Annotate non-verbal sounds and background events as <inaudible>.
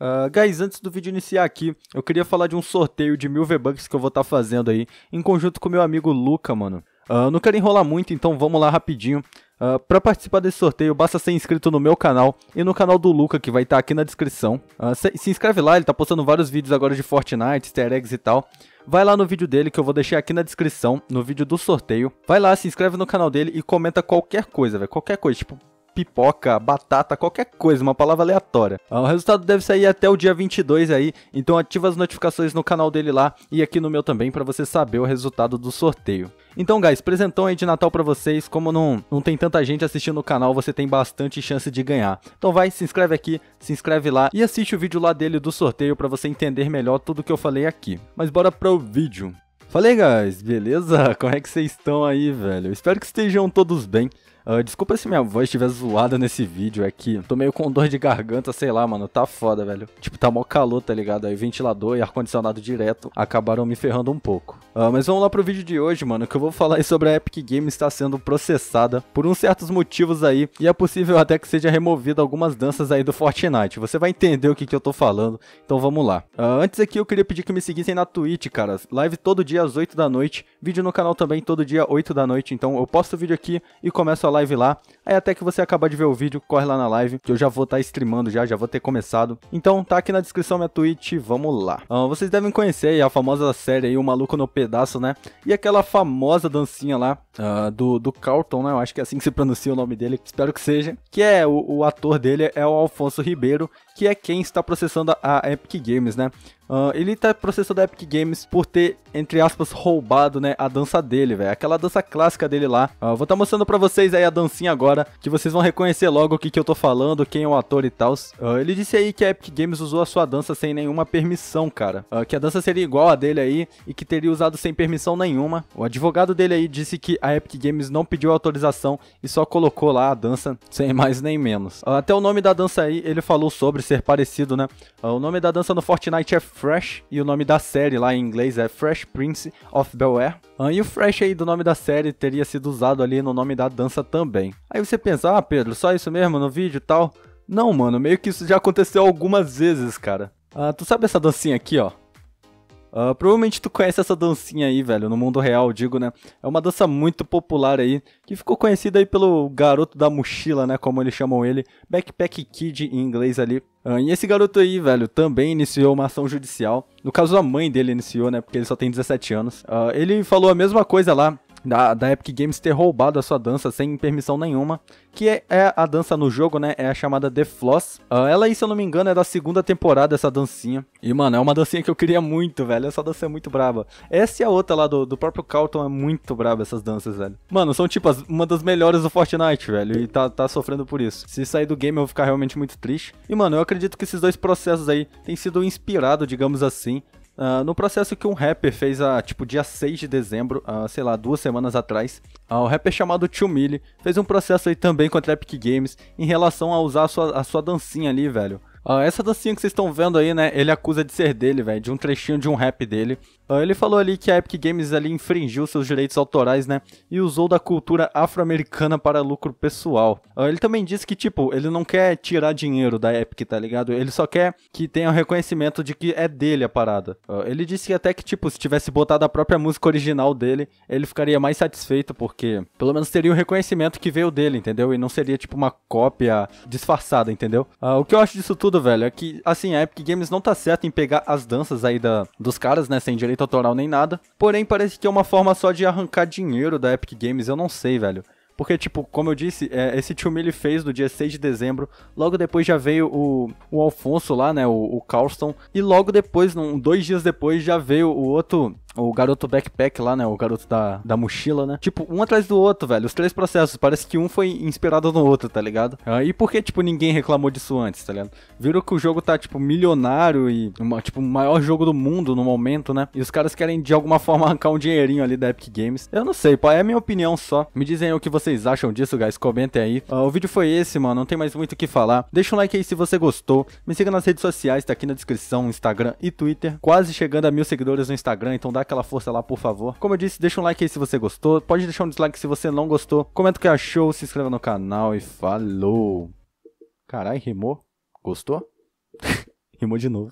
Uh, guys, antes do vídeo iniciar aqui, eu queria falar de um sorteio de mil V-Bucks que eu vou estar tá fazendo aí, em conjunto com meu amigo Luca, mano. Uh, não quero enrolar muito, então vamos lá rapidinho. Uh, ah, para participar desse sorteio, basta ser inscrito no meu canal e no canal do Luca, que vai estar tá aqui na descrição. Uh, se, se, inscreve lá, ele tá postando vários vídeos agora de Fortnite, easter eggs e tal. Vai lá no vídeo dele, que eu vou deixar aqui na descrição, no vídeo do sorteio. Vai lá, se inscreve no canal dele e comenta qualquer coisa, velho, qualquer coisa, tipo, pipoca, batata, qualquer coisa, uma palavra aleatória. Ah, o resultado deve sair até o dia 22 aí, então ativa as notificações no canal dele lá e aqui no meu também para você saber o resultado do sorteio. Então, guys, presentão aí de Natal para vocês. Como não, não tem tanta gente assistindo o canal, você tem bastante chance de ganhar. Então vai, se inscreve aqui, se inscreve lá e assiste o vídeo lá dele do sorteio para você entender melhor tudo que eu falei aqui. Mas bora pro vídeo. Falei, guys, beleza? <laughs> Como é que vocês estão aí, velho? espero que estejam todos bem. Uh, desculpa se minha voz estiver zoada nesse vídeo, é que tô meio com dor de garganta, sei lá, mano, tá foda, velho. Tipo, tá mó calor, tá ligado? Aí ventilador e ar-condicionado direto acabaram me ferrando um pouco. Ah, mas vamos lá pro vídeo de hoje, mano, que eu vou falar aí sobre a Epic Games estar tá sendo processada por uns certos motivos aí, e é possível até que seja removida algumas danças aí do Fortnite. Você vai entender o que, que eu tô falando, então vamos lá. Uh, antes aqui eu queria pedir que me seguissem na Twitch, cara. Live todo dia às 8 da noite, vídeo no canal também todo dia 8 da noite, então eu posto o vídeo aqui e começo a live lá. Aí até que você acabar de ver o vídeo, corre lá na live, que eu já vou estar tá streamando já, já vou ter começado. Então tá aqui na descrição minha Twitch, vamos lá. Uh, vocês devem conhecer a famosa série aí, O Maluco no Pedal pedaço, né? E aquela famosa dancinha lá uh, do, do Carlton, né? Eu acho que é assim que se pronuncia o nome dele, espero que seja. Que é o, o ator dele, é o Alfonso Ribeiro, que é quem está processando a, a Epic Games, né? Uh, ele tá processando a Epic Games por ter, entre aspas, roubado, né, a dança dele, velho. Aquela dança clássica dele lá. Uh, vou estar tá mostrando pra vocês aí a dancinha agora, que vocês vão reconhecer logo o que, que eu tô falando, quem é o ator e tal. Uh, ele disse aí que a Epic Games usou a sua dança sem nenhuma permissão, cara. que a dança seria igual a dele aí e que teria usado sem permissão nenhuma. O advogado dele aí disse que a Epic Games não pediu autorização e só colocou lá a dança sem mais nem menos. até o nome da dança aí ele falou sobre ser parecido, né? o nome da dança no Fortnite é Fresh, e o nome da série lá em inglês é Fresh Prince of Bel-Air. Ah, e o Fresh aí do nome da série teria sido usado ali no nome da dança também. Aí você pensa, ah Pedro, só isso mesmo no vídeo e tal? Não, mano, meio que isso já aconteceu algumas vezes, cara. Ah, tu sabe essa dancinha aqui, ó? Uh, provavelmente tu conhece essa dancinha aí, velho, no mundo real, digo, né? É uma dança muito popular aí, que ficou conhecida aí pelo garoto da mochila, né? Como eles chamam ele, Backpack Kid em inglês ali. Uh, e esse garoto aí, velho, também iniciou uma ação judicial. No caso, a mãe dele iniciou, né? Porque ele só tem 17 anos. Uh, ele falou a mesma coisa lá da, da Epic Games ter roubado a sua dança sem permissão nenhuma, que é, é a dança no jogo, né? É a chamada The Floss. Uh, ela aí, se eu não me engano, é da segunda temporada essa dancinha. E, mano, é uma dancinha que eu queria muito, velho. Essa dança é muito braba. Essa e a outra lá do, do próprio Carlton é muito braba, essas danças, velho. Mano, são tipo as, uma das melhores do Fortnite, velho. E tá, tá sofrendo por isso. Se sair do game, eu vou ficar realmente muito triste. E, mano, eu acredito que esses dois processos aí têm sido inspirados, digamos assim, Uh, no processo que um rapper fez a ah, tipo dia 6 de dezembro, uh, sei lá, duas semanas atrás, uh, o rapper chamado Tio Millie fez um processo aí também contra a Epic Games em relação a usar a sua, a sua dancinha ali, velho. Uh, essa dancinha que vocês estão vendo aí, né? Ele acusa de ser dele, velho, de um trechinho de um rap dele. Ah, ele falou ali que a Epic Games ali infringiu seus direitos autorais, né? E usou da cultura afro-americana para lucro pessoal. Ah, ele também disse que, tipo, ele não quer tirar dinheiro da Epic, tá ligado? Ele só quer que tenha o reconhecimento de que é dele a parada. Ah, ele disse até que, tipo, se tivesse botado a própria música original dele, ele ficaria mais satisfeito, porque pelo menos teria o reconhecimento que veio dele, entendeu? E não seria, tipo, uma cópia disfarçada, entendeu? o que eu acho disso tudo, velho, é que, assim, a Epic Games não tá certa em pegar as danças aí da, dos caras, né? Sem direito direito autoral nem nada. Porém, parece que é uma forma só de arrancar dinheiro da Epic Games, eu não sei, velho. Porque, tipo, como eu disse, é, esse tio Millie fez no dia 6 de dezembro. Logo depois já veio o, o Alfonso lá, né? O, o Carlston. E logo depois, num, dois dias depois, já veio o outro o garoto backpack lá, né? O garoto da, da mochila, né? Tipo, um atrás do outro, velho. Os três processos. Parece que um foi inspirado no outro, tá ligado? Ah, e por que, tipo, ninguém reclamou disso antes, tá ligado? Viram que o jogo tá, tipo, milionário e, uma, tipo, o maior jogo do mundo no momento, né? E os caras querem, de alguma forma, <laughs> arrancar um dinheirinho ali da Epic Games. Eu não sei, pô. É a minha opinião só. Me dizem o que vocês acham disso, guys. Comentem aí. Ah, o vídeo foi esse, mano. Não tem mais muito o que falar. Deixa um like aí se você gostou. Me siga nas redes sociais, tá aqui na descrição, Instagram e Twitter. Quase chegando a mil seguidores no Instagram, então dá dá aquela força lá, por favor. Como eu disse, deixa um like aí se você gostou. Pode deixar um dislike se você não gostou. Comenta o que achou, se inscreva no canal e falou. Carai, rimou? Gostou? <laughs> rimou de novo.